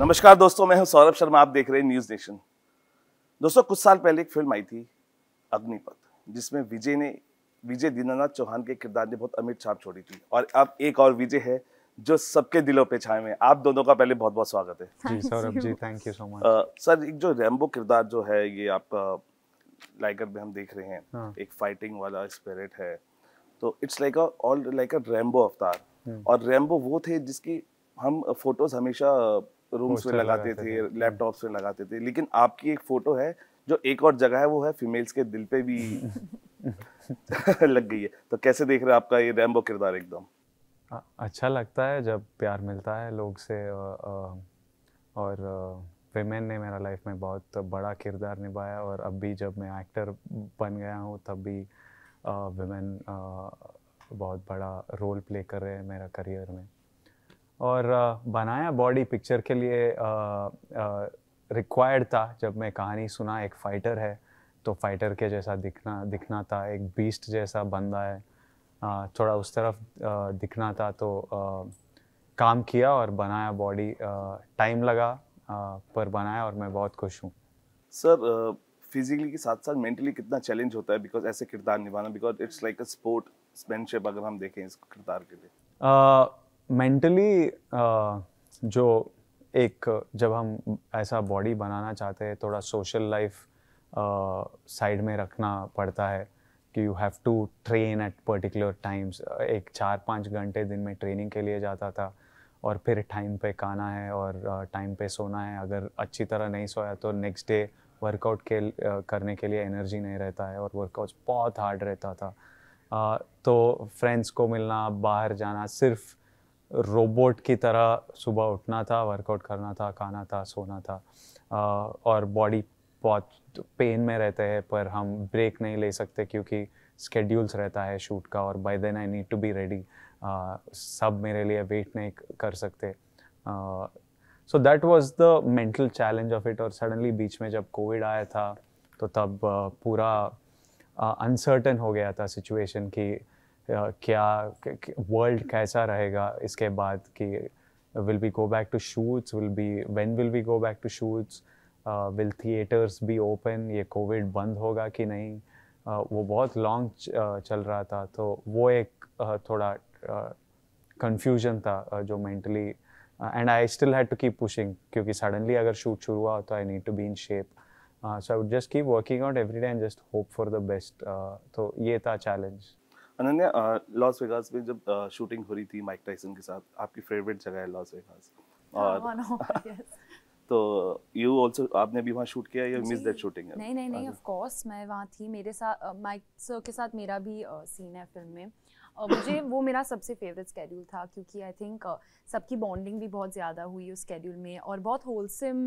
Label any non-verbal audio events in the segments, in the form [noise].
नमस्कार दोस्तों मैं हूं सौरभ शर्मा आप देख रहे हैं न्यूज नेशन दोस्तों कुछ साल पहले एक फिल्म आई थी अग्निपथ जिसमें विजय ने विजय दीनानाथ चौहान के किरदार ने बहुत अमिट छाप छोड़ी थी और अब एक और विजय है जो सबके दिलों पे छाए हुए आप दोनों का पहले बहुत बहुत स्वागत है जी Saurabh ji thank you so much sir एक जो रैम्बो किरदार जो है ये आपका लाइकर में हम देख रहे हैं हाँ. एक फाइटिंग वाला स्पिरिट है तो it's like all like a Rambo अवतार और रैम्बो वो थे जिसकी हम फोटोज हमेशा रूम्स में लगाते थे लैपटॉप्स में लगाते थे लेकिन आपकी एक फोटो है जो एक और जगह है वो है फीमेल्स के दिल पे भी [laughs] लग गई है तो कैसे देख रहे हैं आपका ये रैम्बो किरदार एकदम अच्छा लगता है जब प्यार मिलता है लोग से और वेमेन ने मेरा लाइफ में बहुत बड़ा किरदार निभाया और अब भी जब मैं एक्टर बन गया हूँ तब भी वेमेन बहुत बड़ा रोल प्ले कर रहे हैं मेरा करियर में और बनाया बॉडी पिक्चर के लिए रिक्वायर्ड था जब मैं कहानी सुना एक फ़ाइटर है तो फाइटर के जैसा दिखना दिखना था एक बीस्ट जैसा बंदा है थोड़ा उस तरफ दिखना था तो काम किया और बनाया बॉडी टाइम लगा पर बनाया और मैं बहुत खुश हूँ सर फिजिकली के साथ साथ मेंटली कितना चैलेंज होता है बिकॉज ऐसे किरदार निभाना because it's like a sportsmanship अगर हम देखें इस किरदार के लिए मेंटली जो एक जब हम ऐसा बॉडी बनाना चाहते हैं थोड़ा सोशल लाइफ साइड में रखना पड़ता है कि you have to train at particular times एक चार पाँच घंटे दिन में ट्रेनिंग के लिए जाता था और फिर टाइम पे खाना है और टाइम पे सोना है अगर अच्छी तरह नहीं सोया तो नेक्स्ट डे वर्कआउट के करने के लिए एनर्जी नहीं रहता है और वर्कआउट बहुत हार्ड रहता था तो फ्रेंड्स को मिलना बाहर जाना सिर्फ़ रोबोट की तरह सुबह उठना था वर्कआउट करना था खाना था सोना था आ, और बॉडी बहुत पेन में रहते हैं पर हम ब्रेक नहीं ले सकते क्योंकि स्केड्यूल्स रहता है शूट का और by then I need to be ready सब मेरे लिए वेट नहीं कर सकते so that was the mental challenge of it और सडनली बीच में जब कोविड आया था तो तब uh, पूरा अनसर्टन uh, हो गया था सिचुएशन की क्या वर्ल्ड कैसा रहेगा इसके बाद कि will be go back to shoots will be when will be go back to shoots will theatres be open ये कोविड बंद होगा कि नहीं uh, वो बहुत लॉन्ग uh, चल रहा था तो वो एक uh, थोड़ा कंफ्यूजन uh, था uh, जो mentally and I still had to keep pushing क्योंकि सडनली अगर शूट शुरू हुआ तो I need to be in shape so I would just keep working out every day and just hope for the best तो ये था challenge Ananya Las Vegas में जब आ, शूटिंग हो रही थी माइक टाइसन के साथ आपकी फेवरेट जगह है लॉस वेगास हाँ, और हाँ, [laughs] तो यू आल्सो आपने भी वहां शूट किया या मिस दैट शूटिंग नहीं नहीं नहीं ऑफ हाँ कोर्स मैं वहां थी मेरे साथ माइक सर के साथ मेरा भी सीन है फिल्म में और मुझे [coughs] वो मेरा सबसे फेवरेट स्केड्यूल था क्योंकि आई थिंक सबकी बॉन्डिंग भी बहुत ज़्यादा हुई उस स्केड्यूल में और बहुत होलसम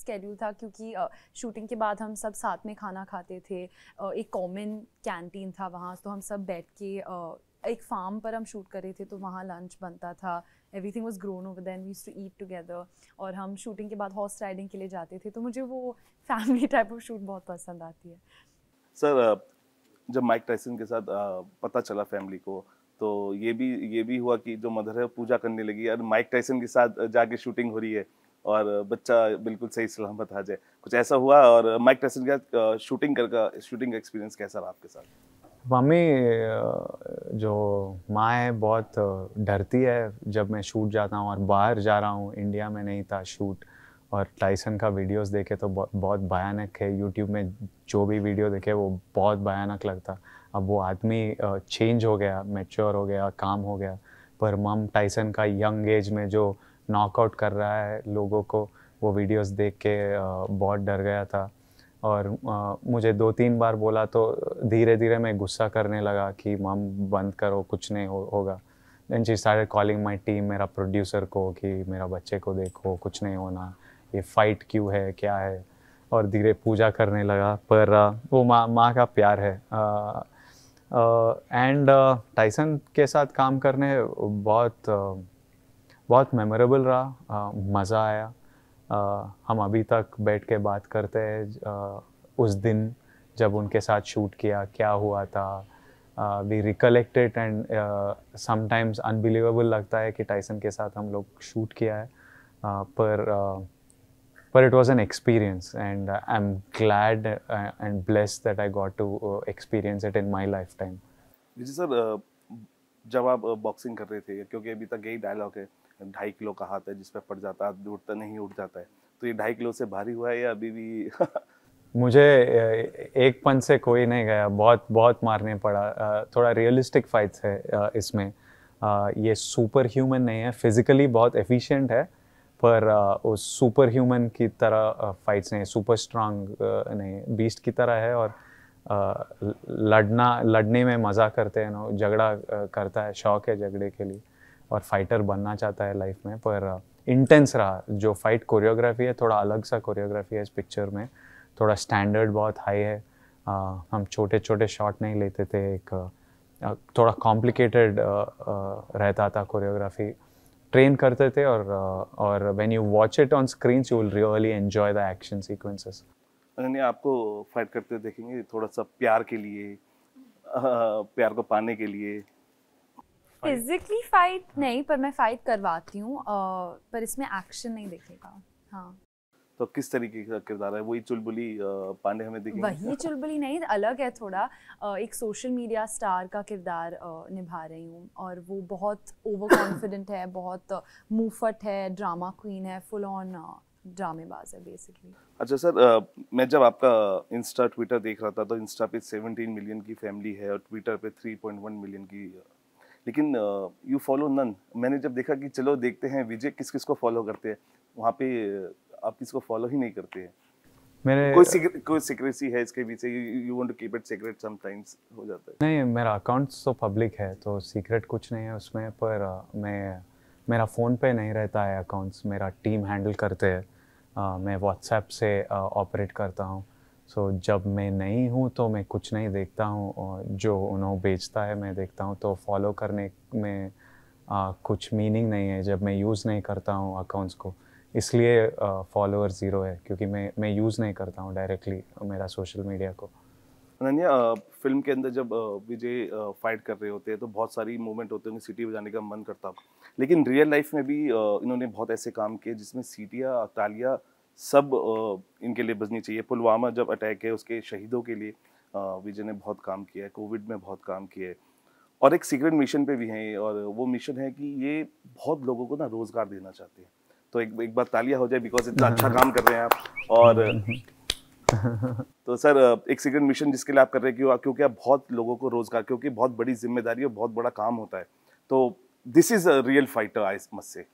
स्केड्यूल था क्योंकि शूटिंग के बाद हम सब साथ में खाना खाते थे एक कॉमन कैंटीन था वहाँ तो हम सब बैठ के एक फार्म पर हम शूट कर रहे थे तो वहाँ लंच बनता था everything was grown over then we to eat together और हम शूटिंग के बाद हॉर्स राइडिंग के लिए जाते थे तो मुझे वो फैमिली टाइप ऑफ शूट बहुत पसंद आती है सर जब माइक टाइसन के साथ पता चला फैमिली को तो ये भी ये भी हुआ कि जो मदर है पूजा करने लगी और माइक टाइसन के साथ जाके शूटिंग हो रही है और बच्चा बिल्कुल सही सलामत आ जाए कुछ ऐसा हुआ और माइक टायसन का शूटिंग कर का शूटिंग एक्सपीरियंस कैसा रहा आपके साथ मम्मी जो माँ है बहुत डरती है जब मैं शूट जाता हूँ और बाहर जा रहा हूँ इंडिया में नहीं था शूट और टाइसन का वीडियोस देखे तो बहुत भयानक है यूट्यूब में जो भी वीडियो देखे वो बहुत भयानक लगता अब वो आदमी चेंज हो गया मेच्योर हो गया काम हो गया पर मम टाइसन का यंग एज में जो नॉकआउट कर रहा है लोगों को वो वीडियोस देख के बहुत डर गया था और मुझे दो तीन बार बोला तो धीरे धीरे मैं गुस्सा करने लगा कि मम बंद करो कुछ नहीं हो, होगा then she start calling my team मेरा प्रोड्यूसर को कि मेरा बच्चे को देखो कुछ नहीं होना ये फाइट क्यों है क्या है और धीरे पूजा करने लगा पर वो माँ माँ का प्यार है एंड टाइसन के साथ काम करने बहुत बहुत मेमोरेबल रहा मज़ा आया आ, हम अभी तक बैठ के बात करते हैं उस दिन जब उनके साथ शूट किया क्या हुआ था we recollected and sometimes unbelievable लगता है कि टाइसन के साथ हम लोग शूट किया है पर पर it was an experience and I am glad and bless that I got to experience it in my lifetime ji sir जब आप बॉक्सिंग कर रहे थे क्योंकि अभी तक यही डायलॉग है ढाई किलो का हाथ है जिस पर पड़ जाता है उठता नहीं उठ जाता है तो ये ढाई किलो से भारी हुआ है या अभी भी मुझे एक पन से कोई नहीं गया बहुत बहुत मारने पड़ा थोड़ा रियलिस्टिक फाइट्स है इसमें ये सुपर ह्यूमन नहीं है फिजिकली बहुत एफिशिएंट है पर उस सुपर ह्यूमन की तरह फाइट्स नहीं सुपर स्ट्रांग नहीं बीस्ट की तरह है और लड़ना लड़ने में मज़ा करते हैं ना झगड़ा करता है शौक है झगड़े के लिए और फाइटर बनना चाहता है लाइफ में पर इंटेंस uh, रहा जो फाइट कोरियोग्राफी है थोड़ा अलग सा कोरियोग्राफी है इस पिक्चर में थोड़ा स्टैंडर्ड बहुत हाई है आ, uh, हम छोटे छोटे शॉट नहीं लेते थे एक uh, थोड़ा कॉम्प्लिकेटेड रहता था कोरियोग्राफी ट्रेन करते थे और और when you watch it on screen you will really enjoy the action sequences नहीं आपको फाइट करते देखेंगे थोड़ा सा प्यार के लिए आ, [laughs] प्यार को पाने के लिए फिजिकली फाइट नहीं पर मैं फाइट करवाती हूँ पर इसमें एक्शन नहीं देखेगा हाँ तो किस तरीके का किरदार है वही चुलबुली पांडे हमें दिखे वही चुलबुली नहीं अलग है थोड़ा एक सोशल मीडिया स्टार का किरदार निभा रही हूँ और वो बहुत ओवर कॉन्फिडेंट है बहुत मुफट है ड्रामा क्वीन है फुल ऑन ड्रामेबाज है बेसिकली अच्छा सर मैं जब आपका इंस्टा ट्विटर देख रहा था तो इंस्टा पे 17 मिलियन की फैमिली है और ट्विटर पे 3.1 मिलियन की लेकिन यू फॉलो नन मैंने जब देखा कि चलो देखते हैं विजय किस किस को फॉलो करते हैं वहाँ पे आप किसी को फॉलो ही नहीं करते हैं मेरे कोई सिक्र, कोई सिक्रेसी है इसके पीछे you want to keep it secret sometimes हो जाता है नहीं मेरा अकाउंट तो पब्लिक है तो सीक्रेट कुछ नहीं है उसमें पर मैं मेरा फ़ोन पे नहीं रहता है अकाउंट्स मेरा टीम हैंडल करते हैं मैं व्हाट्सएप से ऑपरेट करता हूँ सो so, जब मैं नहीं हूँ तो मैं कुछ नहीं देखता हूँ और जो उन्होंने बेचता है मैं देखता हूँ तो फॉलो करने में आ, कुछ मीनिंग नहीं है जब मैं यूज़ नहीं करता हूँ अकाउंट्स को इसलिए फॉलोअर ज़ीरो है क्योंकि मैं मैं यूज़ नहीं करता हूँ डायरेक्टली मेरा सोशल मीडिया को अनन्या फिल्म के अंदर जब विजय फाइट कर रहे होते हैं तो बहुत सारी मूवमेंट होते हैं सीटी बजाने का मन करता लेकिन रियल लाइफ में भी इन्होंने बहुत ऐसे काम किए जिसमें सीटियाँ तालियाँ सब इनके लिए बजनी चाहिए पुलवामा जब अटैक है उसके शहीदों के लिए विजय ने बहुत काम किया है कोविड में बहुत काम किया है और एक सीक्रेट मिशन पे भी हैं और वो मिशन है कि ये बहुत लोगों को ना रोज़गार देना चाहते हैं तो एक एक बार तालियां हो जाए बिकॉज इतना अच्छा काम कर रहे हैं आप और [laughs] तो सर एक सीक्रेट मिशन जिसके लिए आप कर रहे हैं क्यों क्योंकि आप बहुत लोगों को रोज़गार क्योंकि बहुत बड़ी जिम्मेदारी और बहुत बड़ा काम होता है तो this is a real fighter I must say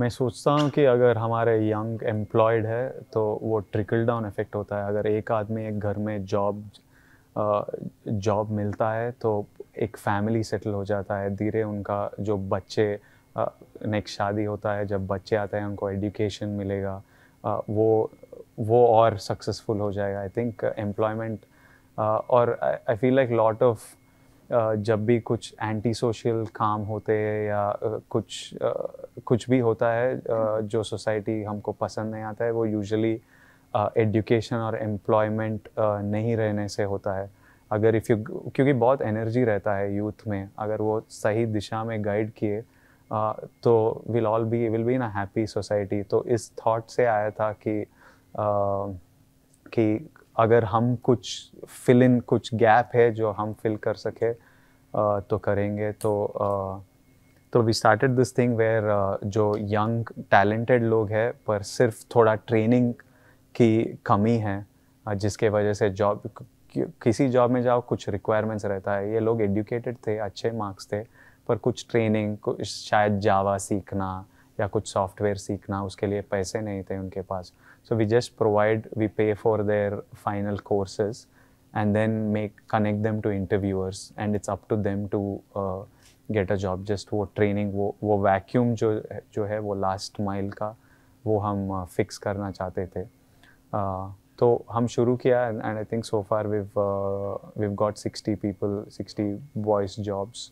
मैं सोचता हूँ कि अगर हमारे यंग एम्प्लॉयड है तो वो ट्रिकल डाउन इफेक्ट होता है अगर एक आदमी एक घर में जॉब जॉब मिलता है तो एक फैमिली सेटल हो जाता है धीरे उनका जो बच्चे नेक्स्ट शादी होता है जब बच्चे आते हैं उनको एजुकेशन मिलेगा वो वो और सक्सेसफुल हो जाएगा आई थिंक एम्प्लॉयमेंट और I feel like lot of जब भी कुछ एंटी सोशल काम होते हैं या कुछ कुछ भी होता है जो सोसाइटी हमको पसंद नहीं आता है वो यूजुअली एजुकेशन और एम्प्लॉयमेंट नहीं रहने से होता है अगर इफ़ यू क्योंकि बहुत एनर्जी रहता है यूथ में अगर वो सही दिशा में गाइड किए तो will all be will be in a happy society तो इस थॉट से आया था कि कि अगर हम कुछ फिल इन कुछ गैप है जो हम फिल कर सके तो करेंगे तो तो we started this thing where जो यंग टैलेंटेड लोग हैं पर सिर्फ थोड़ा ट्रेनिंग की कमी है जिसके वजह से जॉब किसी जॉब में जाओ कुछ रिक्वायरमेंट्स रहता है ये लोग एडुकेटेड थे अच्छे मार्क्स थे पर कुछ ट्रेनिंग कुछ शायद जावा सीखना या कुछ सॉफ्टवेयर सीखना उसके लिए पैसे नहीं थे उनके पास So we just provide, we pay for their final courses and then make connect them to interviewers and it's up to them to uh, get get a job just वो wo, वो वो jo, जो जो है वो last mile का वो हम फिक्स uh, करना चाहते थे uh, तो हम शुरू किया and I think so far we've we've got sixty people sixty boys jobs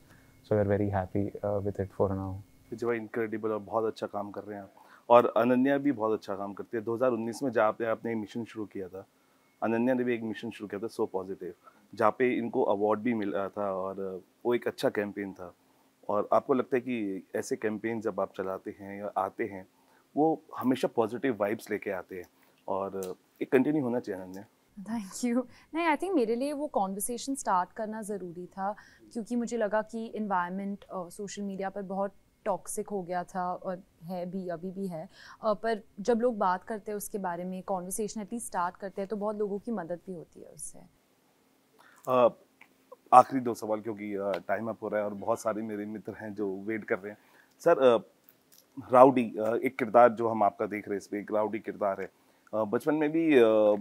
so we are very happy with it for now जो इनक्रेडिबल और बहुत अच्छा काम कर रहे हैं आप और अनन्या भी बहुत अच्छा काम करती है 2019 में जहाँ पे आपने मिशन शुरू किया था अनन्या ने भी एक मिशन शुरू किया था सो पॉजिटिव जहाँ पे इनको अवार्ड भी मिल रहा था और वो एक अच्छा कैंपेन था और आपको लगता है कि ऐसे कैंपेन जब आप चलाते हैं या आते हैं वो हमेशा पॉजिटिव वाइब्स लेके आते हैं और एक कंटिन्यू होना चाहिए अनन्या थैंक यू नहीं आई थिंक मेरे लिए वो कॉन्वर्सेशन स्टार्ट करना ज़रूरी था क्योंकि मुझे लगा कि इन्वायरमेंट सोशल मीडिया पर बहुत टॉक्सिक हो गया था और है भी अभी भी है पर जब लोग बात करते हैं उसके बारे में कॉन्वर्सेशन एटलीस्ट स्टार्ट करते हैं तो बहुत लोगों की मदद भी होती है उससे आखिरी दो सवाल क्योंकि टाइम अप हो रहा है और बहुत सारे मेरे मित्र हैं जो वेट कर रहे हैं सर राउडी एक किरदार जो हम आपका देख रहे हैं इसमें एक राउडी किरदार है बचपन में भी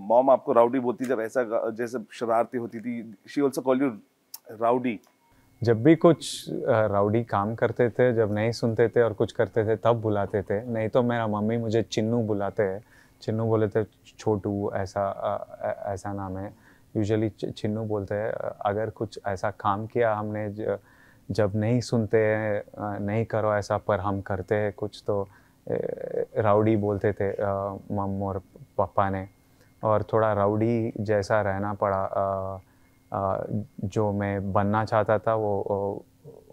मॉम आपको राउडी बोलती जब ऐसा जैसे शरारती होती थी she also call you rowdy जब भी कुछ राउडी काम करते थे जब नहीं सुनते थे और कुछ करते थे तब बुलाते थे नहीं तो मेरा मम्मी मुझे चिन्नू बुलाते हैं चिन्नू बोले थे छोटू ऐसा ऐसा नाम है यूजुअली चिन्नू बोलते हैं अगर कुछ ऐसा काम किया हमने जब नहीं सुनते हैं नहीं करो ऐसा पर हम करते हैं कुछ तो राउडी बोलते थे मम और पापा ने और थोड़ा राउडी जैसा रहना पड़ा जो मैं बनना चाहता था वो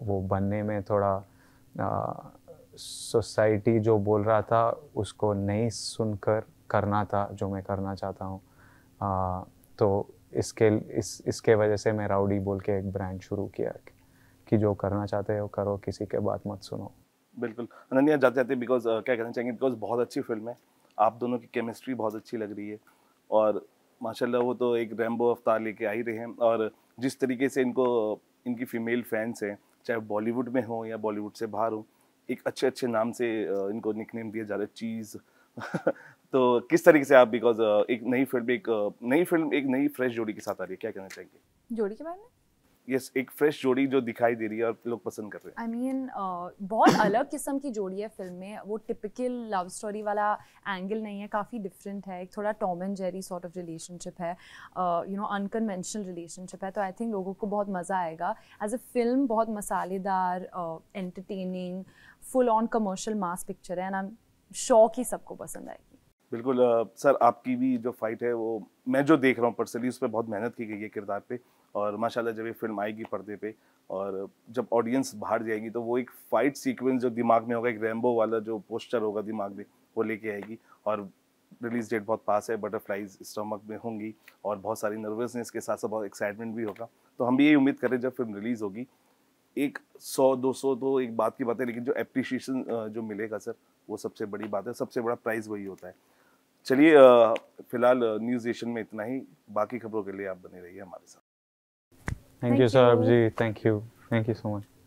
वो बनने में थोड़ा सोसाइटी जो बोल रहा था उसको नहीं सुनकर करना था जो मैं करना चाहता हूँ तो इसके इस इसके वजह से मैं राउडी बोल के एक ब्रांड शुरू किया कि जो करना चाहते हो करो किसी के बात मत सुनो बिल्कुल अनन्या जाते जाते बिकॉज क्या कहना चाहेंगे बिकॉज बहुत अच्छी फिल्म है आप दोनों की केमिस्ट्री बहुत अच्छी लग रही है और माशाल्लाह वो तो एक रैम्बो अवतार लेके आ ही रहे हैं और जिस तरीके से इनको इनकी फ़ीमेल फैंस हैं चाहे बॉलीवुड में हो या बॉलीवुड से बाहर हो एक अच्छे अच्छे नाम से इनको निकनेम दिया जा रहा है चीज़ [laughs] तो किस तरीके से आप बिकॉज एक नई फिल्म एक नई फिल्म एक नई फ्रेश जोड़ी के साथ आ रही है क्या कहना चाहेंगे जोड़ी के बारे में यस एक फ्रेश जोड़ी जो दिखाई दे रही है और लोग पसंद कर रहे हैं I I mean mean, uh, बहुत अलग किस्म की जोड़ी है फिल्म में वो टिपिकल लव स्टोरी वाला एंगल नहीं है काफ़ी डिफरेंट है एक थोड़ा Tom and Jerry sort of relationship है यू नो अनकन्वेंशनल रिलेशनशिप है तो आई थिंक लोगों को बहुत मज़ा आएगा एज अ फिल्म बहुत मसालेदार entertaining full on commercial mass picture है एंड आई शौक ही सबको पसंद आएगी बिल्कुल uh, सर आपकी भी जो फाइट है वो मैं जो देख रहा हूँ पर्सनली उस पर बहुत मेहनत की गई है किरदार पे और माशाल्लाह जब ये फिल्म आएगी पर्दे पे और जब ऑडियंस बाहर जाएगी तो वो एक फाइट सीक्वेंस जो दिमाग में होगा एक रेमबो वाला जो पोस्टर होगा दिमाग में वो लेके आएगी और रिलीज डेट बहुत पास है बटरफ्लाइज स्टमक में होंगी और बहुत सारी नर्वसनेस के साथ साथ बहुत एक्साइटमेंट भी होगा तो हम भी यही उम्मीद करें जब फिल्म रिलीज़ होगी एक सौ दो सौ तो एक बात की बात है लेकिन जो अप्रिशिएशन जो मिलेगा सर वो सबसे बड़ी बात है सबसे बड़ा प्राइज वही होता है चलिए फिलहाल न्यूज़ एशन में इतना ही बाकी खबरों के लिए आप बने रहिए हमारे साथ Thank, you, sir. Sarabji. Thank you. Thank you so much.